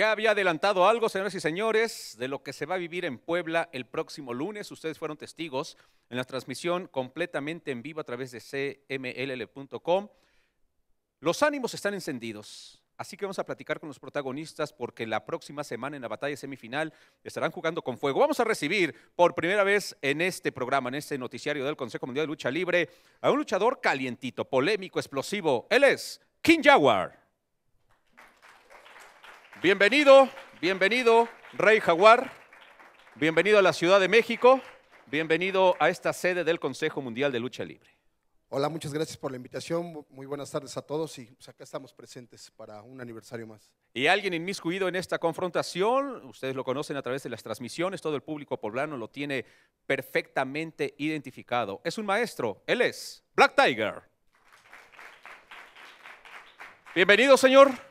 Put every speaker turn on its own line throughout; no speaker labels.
Ya había adelantado algo, señores y señores, de lo que se va a vivir en Puebla el próximo lunes. Ustedes fueron testigos en la transmisión completamente en vivo a través de cmll.com. Los ánimos están encendidos, así que vamos a platicar con los protagonistas porque la próxima semana en la batalla semifinal estarán jugando con fuego. Vamos a recibir por primera vez en este programa, en este noticiario del Consejo Mundial de Lucha Libre, a un luchador calientito, polémico, explosivo. Él es King Jaguar. Bienvenido, bienvenido, Rey Jaguar. Bienvenido a la Ciudad de México. Bienvenido a esta sede del Consejo Mundial de Lucha Libre.
Hola, muchas gracias por la invitación. Muy buenas tardes a todos y pues, acá estamos presentes para un aniversario más.
Y alguien inmiscuido en esta confrontación, ustedes lo conocen a través de las transmisiones, todo el público poblano lo tiene perfectamente identificado. Es un maestro, él es Black Tiger. Bienvenido, señor.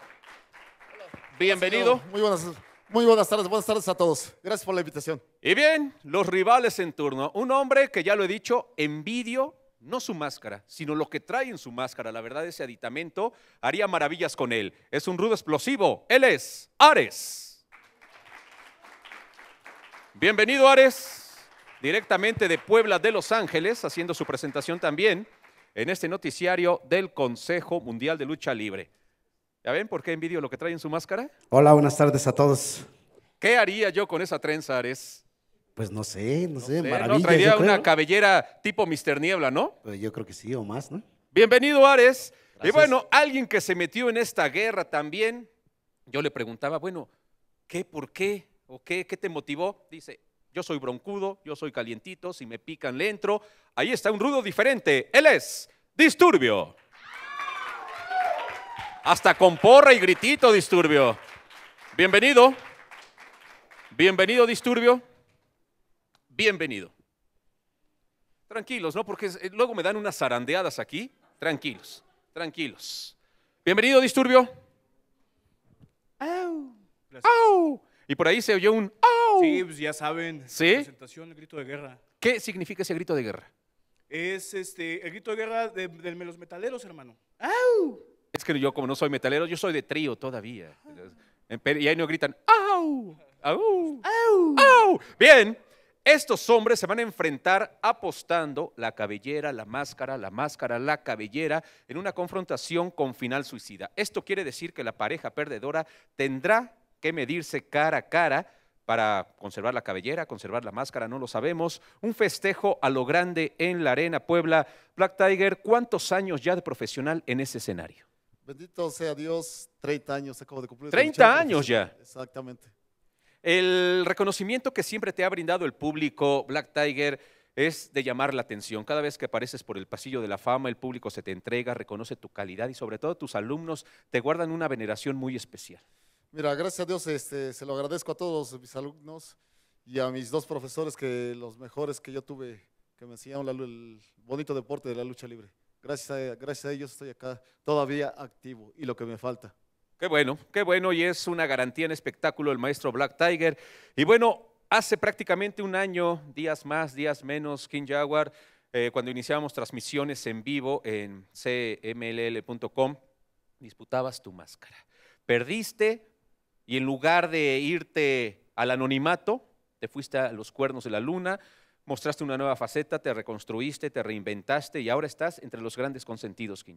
Bienvenido. muy buenas. Muy buenas tardes, buenas tardes a todos. Gracias por la invitación. Y bien, los rivales en turno. Un hombre que ya lo he dicho, envidio no su máscara, sino lo que trae en su máscara. La verdad, ese aditamento haría maravillas con él. Es un rudo explosivo. Él es Ares. Bienvenido, Ares, directamente de Puebla de Los Ángeles, haciendo su presentación también en este noticiario del Consejo Mundial de Lucha Libre. ¿Ya ven por qué envidio lo que trae en su máscara?
Hola, buenas tardes a todos.
¿Qué haría yo con esa trenza, Ares?
Pues no sé, no, sé, sé, maravilla. No, traería una
cabellera tipo Mister Niebla, ¿no?
Pues yo creo que sí, o más, ¿no?
Bienvenido, Ares. Y bueno, alguien que se metió en esta guerra también, yo le preguntaba, bueno, ¿qué, por qué, o qué, qué te motivó? Dice, yo soy broncudo, yo soy calientito, si me pican le entro. Ahí está un rudo diferente, él es Disturbio. Hasta con porra y gritito, disturbio. Bienvenido. Bienvenido, disturbio. Bienvenido. Tranquilos, ¿no? Porque eh, luego me dan unas zarandeadas aquí. Tranquilos, tranquilos. Bienvenido, disturbio.
¡Au! ¡Au!
Y por ahí se oyó un ¡Au! Sí, pues ya saben. ¿Sí?
Presentación, el grito de guerra.
¿Qué significa ese grito de guerra?
Es este, el grito de guerra de, de los metaleros, hermano. ¡Au!
Es que yo como no soy metalero, yo soy de trío todavía. Ah. Y ahí no gritan,
¡au!
¡au! ¡au! Bien, estos hombres se van a enfrentar apostando la cabellera, la máscara, la máscara, la cabellera, en una confrontación con final suicida. Esto quiere decir que la pareja perdedora tendrá que medirse cara a cara para conservar la cabellera, conservar la máscara, no lo sabemos. Un festejo a lo grande en la Arena Puebla. Black Tiger, ¿cuántos años ya de profesional en ese escenario?
Bendito sea Dios, 30 años acabo de cumplir. 30 años ya. Exactamente.
El reconocimiento que siempre te ha brindado el público, Black Tiger, es de llamar la atención. Cada vez que apareces por el pasillo de la fama, el público se te entrega, reconoce tu calidad y sobre todo tus alumnos te guardan una veneración muy especial. Mira,
gracias a Dios, este, se lo agradezco a todos mis alumnos
y a mis dos profesores, que los
mejores que yo tuve, que me enseñaron el bonito deporte de la lucha libre. Gracias a, ellos estoy acá todavía activo y lo que me falta.
Qué bueno, qué bueno y es una garantía en espectáculo el maestro Black Tiger. Y bueno, hace prácticamente un año, días más, días menos, King Jaguar, eh, cuando iniciábamos transmisiones en vivo en cmll.com, disputabas tu máscara. Perdiste y en lugar de irte al anonimato, te fuiste a los cuernos de la luna, mostraste una nueva faceta, te reconstruiste, te reinventaste y ahora estás entre los grandes consentidos, King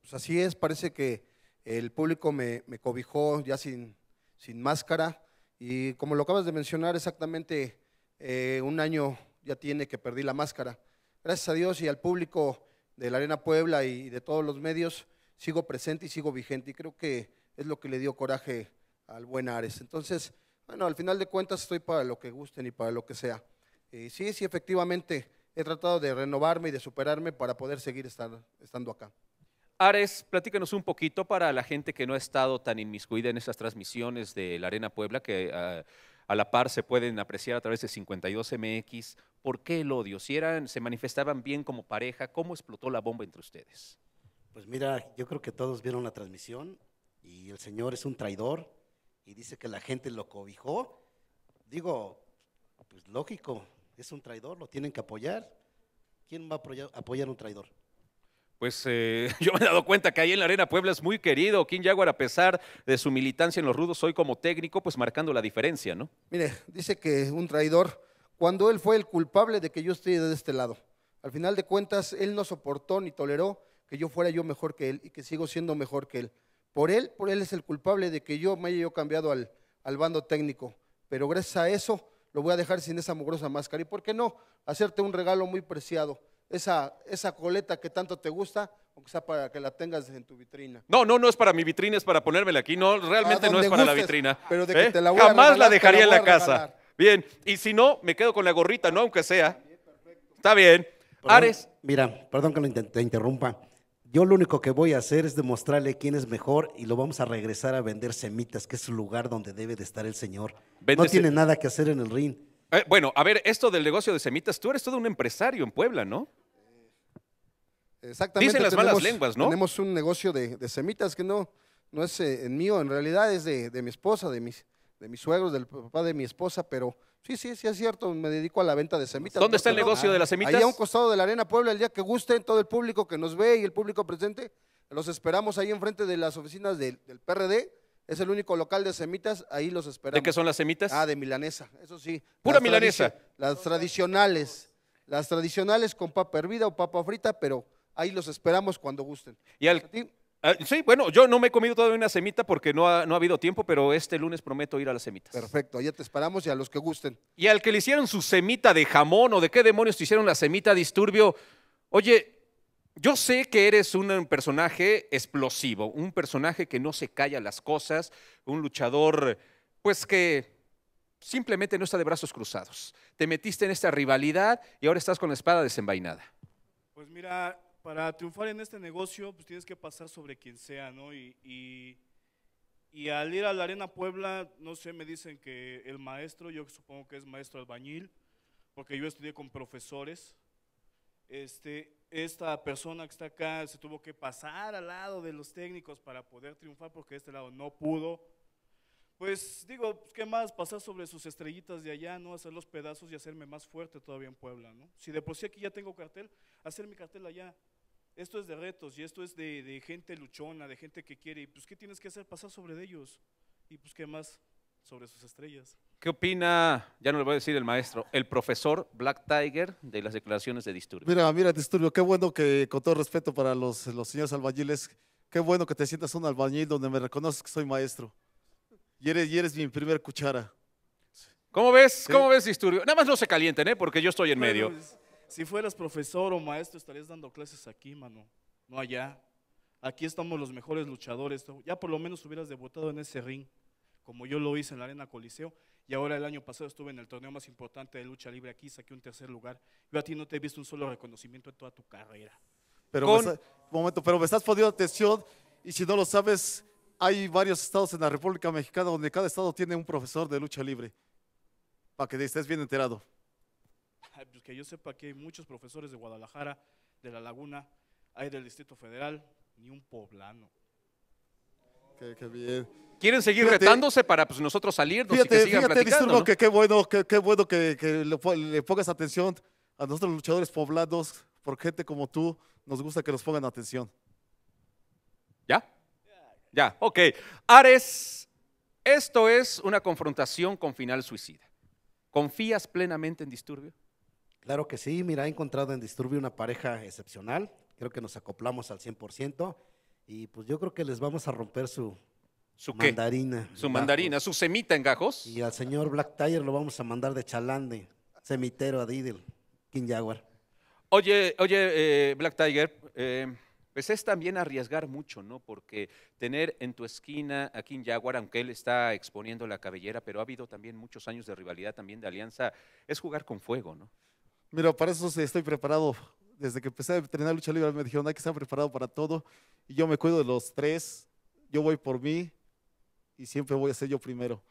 pues así es, parece que el público me, cobijó ya sin, sin, máscara y como lo acabas de mencionar, exactamente eh, un año ya tiene que perdí la máscara. Gracias a Dios y al público de la Arena Puebla y de todos los medios, sigo presente y sigo vigente y creo que es lo que le dio coraje al buen Ares. Entonces, bueno, al final de cuentas estoy para lo que gusten y para lo que sea. Eh, sí, sí, efectivamente, he tratado de renovarme y de superarme para poder seguir estar, estando acá.
Ares, platícanos un poquito para la gente que no ha estado tan inmiscuida en esas transmisiones de la Arena Puebla, que a, ah, a la par se pueden apreciar a través de 52MX. ¿Por qué el odio? Si eran, se manifestaban bien como pareja, ¿cómo explotó la bomba entre
ustedes? Pues mira, yo creo que todos vieron la transmisión y el señor es un traidor y dice que la gente lo cobijó. Digo, pues lógico, es un traidor, lo tienen que apoyar. ¿Quién va a apoyar a un traidor?
Pues eh, yo me he dado cuenta que ahí en la Arena Puebla es muy querido. Kim Jaguar, a pesar de su militancia en los rudos, hoy como técnico, pues marcando la diferencia, ¿no?
Mire, dice que un traidor, cuando él fue el culpable de que yo esté de este lado. Al final de cuentas, él no soportó ni toleró que yo fuera yo mejor que él y que sigo siendo mejor que él. Por él, por él es el culpable de que yo me haya yo cambiado al, al bando técnico. Pero gracias a eso, lo voy a dejar sin esa mugrosa máscara. ¿Y por qué no? Hacerte un regalo muy preciado. Esa, esa coleta que tanto te gusta, aunque sea para que la tengas en tu vitrina.
No, no, no es para mi vitrina, es para ponérmela aquí. No, realmente no es para la vitrina. Pero de que ¿Eh? te la voy Jamás la dejaría en la casa. Bien, y si no, me quedo con la gorrita, ¿no? Aunque sea. Está bien. Ares.
Mira, perdón que lo te interrumpa. Yo lo único que voy a hacer es demostrarle quién es mejor y lo vamos a regresar a vender semitas, que es el lugar donde debe de estar el Señor. no tiene nada que hacer en el ring.
Eh, bueno, a ver, esto del negocio de semitas, tú eres todo un empresario en Puebla, ¿no? Eh, exactamente. Dicen las malas lenguas, ¿no? Tenemos
un negocio de, semitas que no, no es eh, mío, en realidad es de, mi esposa, de mis, de mis suegros, del papá de mi esposa, pero Sí, sí, sí es cierto, me dedico a la venta de semitas. ¿Dónde está el negocio de las semitas? Ahí a un costado de la Arena Puebla, el día que gusten, todo el público que nos ve y el público presente, los esperamos ahí enfrente de las oficinas del, PRD. Es el único local de semitas, ahí los esperamos. ¿De qué son las semitas? Ah, de milanesa, eso sí. Pura milanesa. las tradicionales, las tradicionales con papa hervida o papa frita, pero ahí los esperamos cuando gusten.
Y al, Ah, sí, bueno, yo no me he comido todavía una semita porque no ha, no ha habido tiempo, pero este lunes prometo ir a las semitas. Perfecto, allá te esperamos y a los que gusten. Y al que le hicieron su semita de jamón o de qué demonios te hicieron la semita disturbio, oye, yo sé que eres un personaje explosivo, un personaje que no se calla las cosas, un luchador, pues que simplemente no está de brazos cruzados. Te metiste en esta rivalidad y ahora estás con la espada desenvainada.
Pues mira, para triunfar en este negocio, pues tienes que pasar sobre quien sea, ¿no? Y, al ir a la Arena Puebla, no sé, me dicen que el maestro, yo supongo que es maestro albañil, porque yo estudié con profesores. Este, esta persona que está acá se tuvo que pasar al lado de los técnicos para poder triunfar, porque de este lado no pudo. Pues digo, pues, ¿qué más? Pasar sobre sus estrellitas de allá, ¿no? Hacer los pedazos y hacerme más fuerte todavía en Puebla, ¿no? Si de por sí aquí ya tengo cartel, hacer mi cartel allá esto es de retos y esto es de, gente luchona, de gente que quiere. pues, ¿qué tienes que hacer? Pasar sobre ellos. Y pues, ¿qué más? Sobre sus estrellas.
¿Qué opina, ya no le voy a decir el maestro, el profesor Black Tiger de las declaraciones de Disturbio? Mira,
mira, Disturbio, qué bueno que, con todo respeto para los, los señores albañiles, qué bueno que te sientas un albañil donde me reconoces que soy maestro.
Y eres, y eres mi primer cuchara. ¿Cómo ves? ves Disturbio? Nada más no se calienten,
¿eh? porque yo estoy en medio. Si fueras profesor o maestro, estarías dando clases aquí, mano, no allá. Aquí estamos los mejores luchadores. Ya por lo menos hubieras debutado en ese ring, como yo lo hice en la Arena Coliseo. Y ahora el año pasado estuve en el torneo más importante de lucha libre aquí, saqué un tercer lugar. Yo a ti no te he visto un solo reconocimiento en toda tu carrera. Pero,
momento, pero me estás poniendo atención y si no lo sabes, hay varios estados en la República Mexicana donde cada estado tiene un profesor de lucha libre. Para que estés bien enterado.
Pues que yo sepa que hay muchos profesores de Guadalajara, de La Laguna, hay del Distrito Federal, ni un poblano.
Qué, bien. Quieren seguir retándose para pues, nosotros salir? fíjate, fíjate,
qué bueno, que, qué bueno que, le, pongas atención a nosotros luchadores poblados, por gente como tú, nos gusta que nos pongan
atención. ¿Ya? Ya, ok. Ares, esto es una confrontación con final suicida. ¿Confías plenamente en Disturbio?
Claro que sí, mira, he encontrado en Disturbio una pareja excepcional, creo que nos acoplamos al 100% y pues yo creo que les vamos a romper su, ¿Su mandarina. Su mandarina, su semita en gajos. Y al señor Black Tiger lo vamos a mandar de chalande, de a Didel, King Jaguar.
Oye, oye, eh, Black Tiger, eh, pues es también arriesgar mucho, ¿no? Porque tener en tu esquina a King Jaguar, aunque él está exponiendo la cabellera, pero ha habido también muchos años de rivalidad, también de alianza, es jugar con fuego, ¿no?
Mira, para eso estoy preparado. Desde que empecé a entrenar lucha libre me dijeron, hay que estar preparado para todo. Y yo me cuido de los tres. Yo voy por mí y siempre voy a ser yo primero.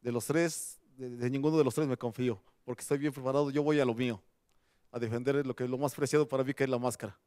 De los tres, de, ninguno de los tres me confío, porque estoy bien preparado. Yo voy a lo mío, a defender lo que es lo más preciado para mí, que es la máscara.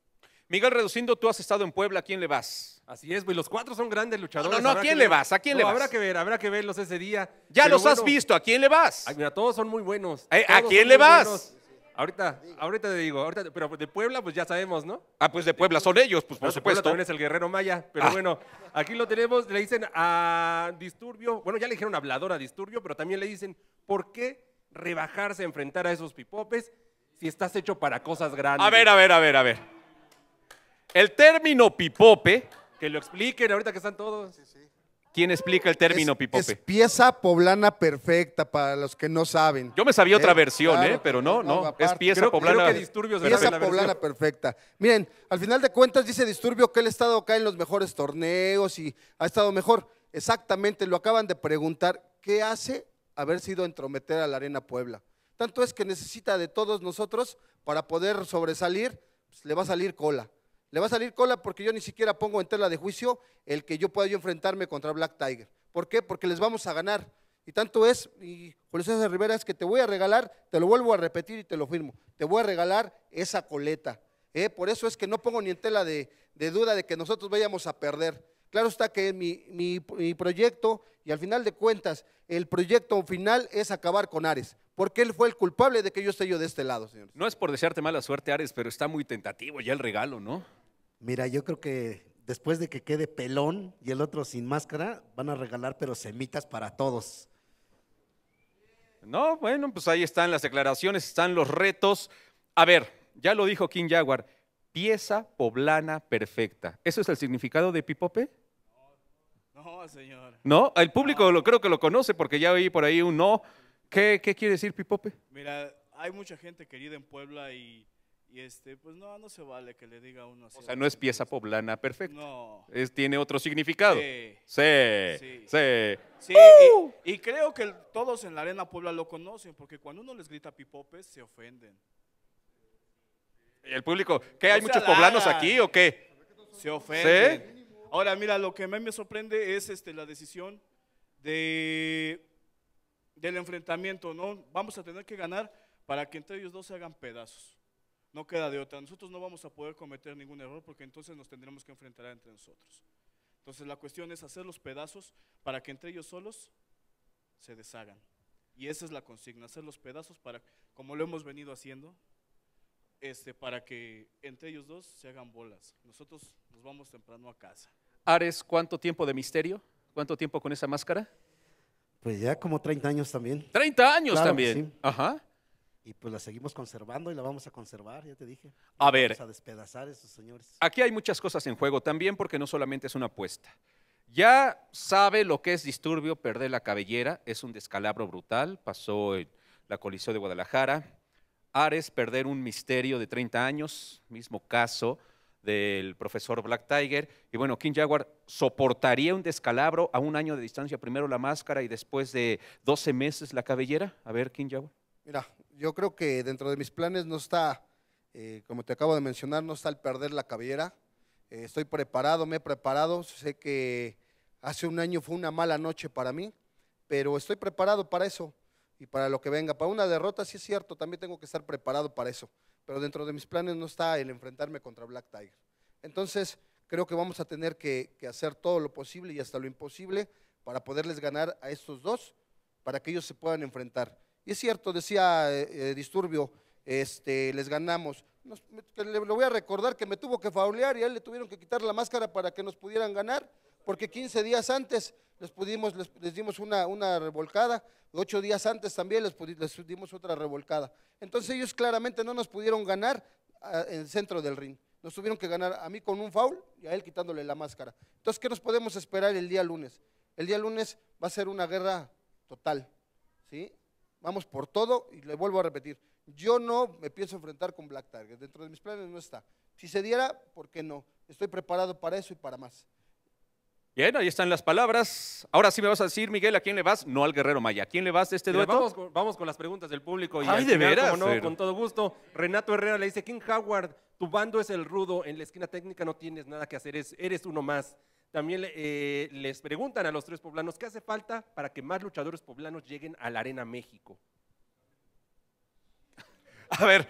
Miguel Reducindo, tú has
estado en Puebla, ¿a quién le vas? Así es, güey, los cuatro son grandes luchadores. No, no, ¿a quién le vas? ¿A quién le vas? Habrá que ver, habrá que verlos ese día. Ya los has visto, ¿a quién le vas? mira, todos son muy buenos. Eh, ¿A quién le vas? Ahorita, ahorita te digo, ahorita, pero de Puebla, pues ya sabemos, ¿no? Ah, pues de Puebla son ellos, pues por supuesto. Puebla también es el guerrero maya, pero ah. bueno, aquí lo tenemos, le dicen a Disturbio, bueno, ya le dijeron hablador a Disturbio, pero también le dicen, ¿por qué rebajarse a enfrentar a esos pipopes si estás hecho para cosas grandes? A ver, a ver, a ver, a ver. El
término pipope. Que lo expliquen ahorita que están todos. Sí, sí. ¿Quién explica el término, Pipope? Es
pieza poblana perfecta, para los que no saben. Yo me
sabía otra ¿Eh? versión, ¿eh? Pero no, no, es pieza poblana. pieza poblana
perfecta. Miren, al final de cuentas dice Disturbio que él ha estado acá en los mejores torneos y ha estado mejor. Exactamente, lo acaban de preguntar, ¿qué hace haber sido entrometer a la Arena Puebla? Tanto es que necesita de todos nosotros para poder sobresalir, pues, le va a salir cola. Le va a salir cola porque yo ni siquiera pongo en tela de juicio el que yo pueda yo enfrentarme contra Black Tiger. ¿Por qué? Porque les vamos a ganar. Y tanto es, y Julio Rivera, es que te voy a regalar, te lo vuelvo a repetir y te lo firmo, te voy a regalar esa coleta. ¿eh? Por eso es que no pongo ni en tela de, duda de que nosotros vayamos a perder. Claro está que mi, mi proyecto, y al final de cuentas, el proyecto final es acabar con Ares porque él fue el culpable de que yo esté yo
de este lado, señores. No es por desearte mala suerte, Ares, pero está muy tentativo ya el regalo, ¿no?
Mira, yo creo que después de que quede pelón y el otro sin máscara, van a regalar pero semitas para todos.
No, bueno, pues ahí están las declaraciones, están los retos. A ver, ya lo dijo King Jaguar, pieza poblana perfecta. ¿Eso es el significado de Pipope?
No, señor.
No, el público Lo, creo que lo conoce porque ya oí por ahí un no. ¿Qué, ¿Qué, quiere decir Pipope?
Mira, hay mucha gente querida en Puebla y y este, pues no, no se vale que le diga uno así. O sea, no es pieza poblana perfecto No. Es, tiene otro significado. Sí. Sí. Sí. y, creo que todos en la Arena Puebla lo conocen, porque cuando uno les grita pipopes, se ofenden.
el público? ¿Qué? ¿Hay muchos poblanos aquí o qué?
Se ofenden. ¿Sí? Ahora, mira, lo que a mí me sorprende es este, la decisión de, del enfrentamiento, ¿no? Vamos a tener que ganar para que entre ellos dos se hagan pedazos. No queda de otra. Nosotros no vamos a poder cometer ningún error porque entonces nos tendremos que enfrentar entre nosotros. Entonces la cuestión es hacer los pedazos para que entre ellos solos se deshagan. Y esa es la consigna, hacer los pedazos para, como lo hemos venido haciendo, este, para que entre ellos dos se hagan bolas. Nosotros nos vamos temprano a casa.
Ares, ¿cuánto tiempo de misterio? ¿Cuánto tiempo con esa máscara?
Pues ya como 30 años también.
30 años también.
Ajá. Y pues la seguimos conservando y la vamos a conservar, ya te dije. A ver. a despedazar esos señores. Aquí hay muchas
cosas en juego también, porque no solamente es una apuesta. Ya sabe lo que es disturbio, perder la cabellera, es un descalabro brutal, pasó en la colisión de Guadalajara. Ares, perder un misterio de 30 años, mismo caso del profesor Black Tiger. Y bueno, King Jaguar soportaría un descalabro a un año de distancia, primero la máscara y después de 12 meses la cabellera. A ver, King Jaguar. Mira, yo creo que
dentro de mis planes no está, eh, como te acabo de mencionar, no está el perder la cabellera. Eh, estoy preparado, me he preparado. Sé que hace un año fue una mala noche para mí, pero estoy preparado para eso y para lo que venga. Para una derrota, sí es cierto, también tengo que estar preparado para eso. Pero dentro de mis planes no está el enfrentarme contra Black Tiger. Entonces, creo que vamos a tener que hacer todo lo posible y hasta lo imposible para poderles ganar a estos dos, para que ellos se puedan enfrentar. Y es cierto, decía eh, eh, Disturbio, este, les ganamos. le, voy a recordar que me tuvo que faulear y a él le tuvieron que quitar la máscara para que nos pudieran ganar, porque 15 días antes les, dimos una, revolcada, ocho días antes también les, dimos otra revolcada. Entonces ellos claramente no nos pudieron ganar ah, en el centro del ring. Nos tuvieron que ganar a mí con un foul y a él quitándole la máscara. Entonces, ¿qué nos podemos esperar el día lunes? El día lunes va a ser una guerra total. ¿sí? vamos por todo y le vuelvo a repetir, yo no me pienso enfrentar con Black Target, dentro de mis planes no está. Si se diera, ¿por qué no? Estoy preparado para eso y para más.
Bien, ahí están las palabras. Ahora sí me vas a decir, Miguel, ¿a quién le vas? No al Guerrero Maya. ¿A quién le vas de este dueto?
Vamos con, las preguntas del público. Y Ay, de veras. con todo gusto. Renato Herrera le dice, King Howard, tu bando es el rudo, en la esquina técnica no tienes nada que hacer, eres uno más también eh, les preguntan a los tres poblanos, ¿qué hace falta para que más luchadores poblanos lleguen a la Arena México?
A ver,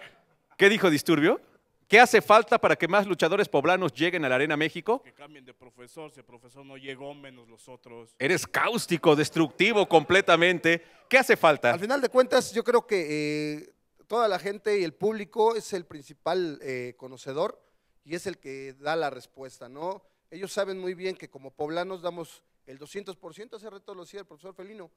¿qué dijo Disturbio? ¿Qué hace falta para que más luchadores poblanos lleguen a la Arena México?
Que cambien de profesor, si el profesor no llegó, menos los otros.
Eres cáustico, destructivo completamente. ¿Qué hace falta? Al final de cuentas, yo creo que eh, toda la
gente y el público es el principal eh, conocedor y es el que da la respuesta, ¿no? Ellos saben muy bien que como poblanos damos el 200%, ese reto lo decía el profesor Felino.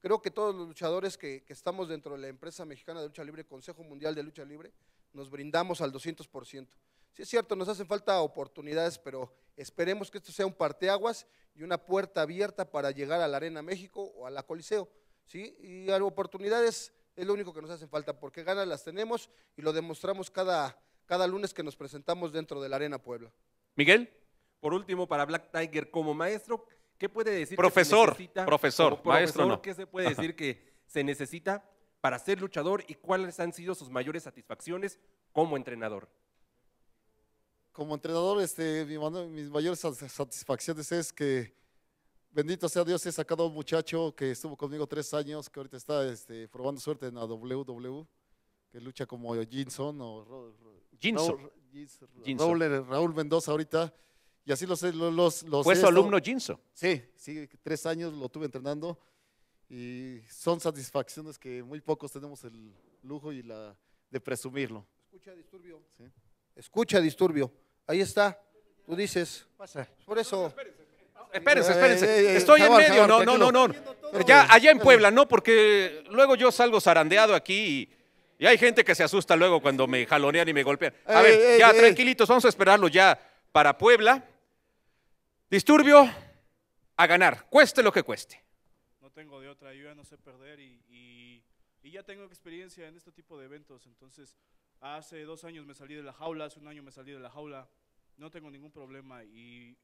Creo que todos los luchadores que, estamos dentro de la empresa mexicana de lucha libre, Consejo Mundial de Lucha Libre, nos brindamos al 200%. Sí es cierto, nos hacen falta oportunidades, pero esperemos que esto sea un parteaguas y una puerta abierta para llegar a la Arena México o a la Coliseo. ¿sí? Y oportunidades es lo único que nos hacen falta, porque ganas las tenemos y lo demostramos cada, cada lunes que nos presentamos dentro de la Arena Puebla.
Miguel. Por último, para Black Tiger como maestro, ¿qué puede decir? que se necesita, profesor, maestro no. ¿Qué se puede decir que se necesita para ser luchador y cuáles han sido sus mayores satisfacciones como entrenador?
Como entrenador, este, mis mayores satisfacciones es que, bendito sea Dios, he sacado a un muchacho que estuvo conmigo tres años, que ahorita está este, probando suerte en la WW, e, que lucha como Jinson o Raúl, Raúl Mendoza ahorita y así los... los, los Fue su alumno Jinso. Sí, sí, tres años lo tuve entrenando y son satisfacciones que muy pocos tenemos el lujo y la de presumirlo. Escucha disturbio. ¿Sí? Escucha disturbio. Ahí está. Tú
dices. Pasa. Por eso. Espérense, espérense. Eh, eh, eh, Estoy en medio, no, no, no, no.
Ya allá en Puebla, no, porque luego yo salgo zarandeado aquí y, y, hay gente que se asusta luego cuando me jalonean y me golpean. A ver, ya tranquilitos, vamos a esperarlo ya para Puebla. Disturbio a ganar, cueste lo que cueste.
No tengo de otra, yo ya no sé perder y, ya tengo experiencia en este tipo de eventos. Entonces, hace dos años me salí de la jaula, hace un año me salí de la jaula, no tengo ningún problema y,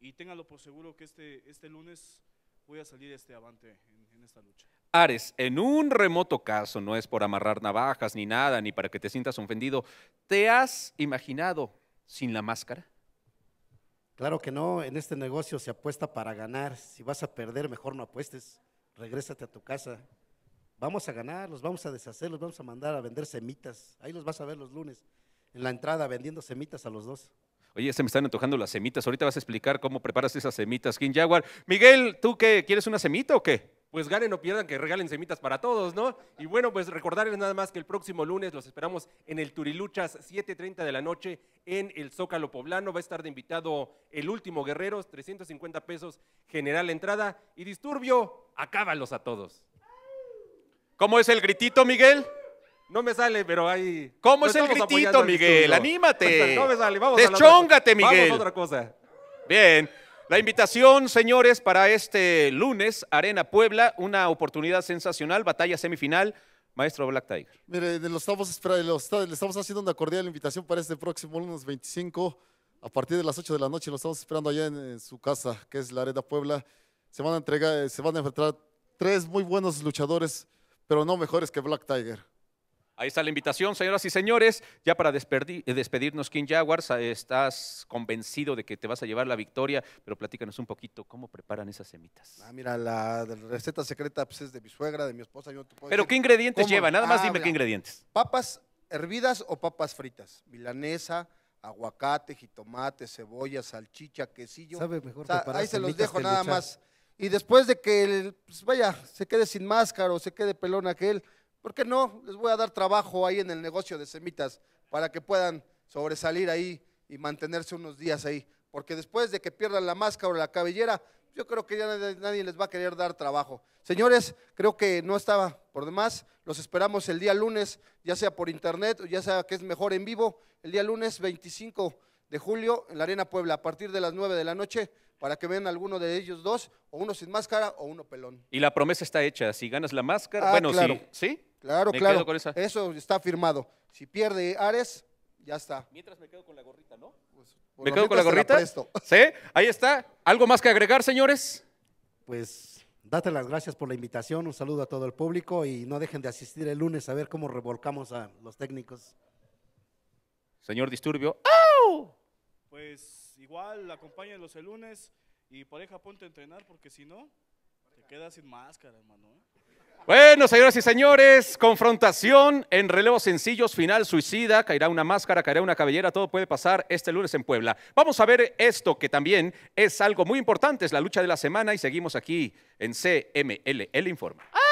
y téngalo por seguro que este, este lunes voy a salir este avante en, en
esta lucha. Ares, en un remoto caso, no es por amarrar navajas ni nada, ni para que te sientas ofendido, ¿te has imaginado sin la máscara?
Claro que no, en este negocio se apuesta para ganar. Si vas a perder, mejor no apuestes. Regrésate a tu casa. Vamos a ganar, los vamos a deshacer, los vamos a mandar a vender semitas. Ahí los vas a ver los lunes, en la entrada vendiendo semitas a los dos.
Oye, se me están antojando las semitas. Ahorita vas a explicar cómo preparas esas semitas, King Jaguar. Miguel, ¿tú qué? ¿Quieres una semita o qué?
pues ganen o pierdan, que regalen semitas para todos, ¿no? Y bueno, pues recordarles nada más que el próximo lunes los esperamos en el Turiluchas, 7.30 de la noche, en el Zócalo Poblano. Va a estar de invitado el último Guerreros, 350 pesos general entrada. Y Disturbio, acábalos a todos. ¿Cómo es el gritito, Miguel? No me sale, pero hay. ¿Cómo es el gritito, Miguel? Anímate. No me sale, vamos a Miguel. Vamos a otra cosa.
Bien. La invitación, señores, para este lunes, Arena Puebla, una oportunidad sensacional, batalla semifinal. Maestro Black Tiger.
Mire, le estamos, haciendo una cordial invitación para este próximo lunes 25, a partir de las 8 de la noche. Lo estamos esperando allá en, su casa, que es la Arena Puebla. Se van a entregar, eh, se van a enfrentar tres muy buenos luchadores, pero no mejores que Black Tiger.
Ahí está la invitación, señoras y señores. Ya para eh, despedirnos, King Jaguars, estás convencido de que te vas a llevar la victoria, pero platícanos un poquito cómo preparan esas semitas.
Ah, mira, la, receta secreta pues, es de mi suegra, de mi esposa. Yo pero ¿qué ingredientes lleva? Nada más ah, dime qué ingredientes. Papas hervidas o papas fritas. Milanesa, aguacate, jitomate, cebolla, salchicha, quesillo. Sabe mejor Ahí se los dejo nada más. Y después de que, el, pues, vaya, se quede sin máscara o se quede pelón aquel ¿Por qué no? Les voy a dar trabajo ahí en el negocio de semitas para que puedan sobresalir ahí y mantenerse unos días ahí. Porque después de que pierdan la máscara o la cabellera, yo creo que ya nadie, les va a querer dar trabajo. Señores, creo que no estaba por demás. Los esperamos el día lunes, ya sea por internet o ya sea que es mejor en vivo, el día lunes 25 de julio en la Arena Puebla a partir de las 9 de la noche para que vean alguno de ellos dos, o uno sin máscara o uno pelón.
Y la promesa está hecha, si ganas la máscara, ah, bueno, sí, ¿sí? Claro, claro.
Eso está firmado. Si pierde Ares, ya está. Mientras me quedo con la gorrita, ¿no? Pues, me quedo con la gorrita.
sí, ahí está. ¿Algo más que agregar, señores? Pues date las gracias por la invitación. Un saludo a todo el público y no dejen de asistir el lunes a ver cómo revolcamos a los técnicos.
Señor Disturbio.
¡Au! Pues igual, acompáñenlos el lunes y pareja, ponte a entrenar porque si no, te quedas sin máscara, hermano.
¿eh? Bueno, señoras y señores, confrontación en relevos sencillos, final suicida, caerá una máscara, caerá una cabellera, todo puede pasar este lunes en Puebla. Vamos a ver esto que también es algo muy importante, es la lucha de la semana y seguimos aquí en CML, informa. ¡Ah!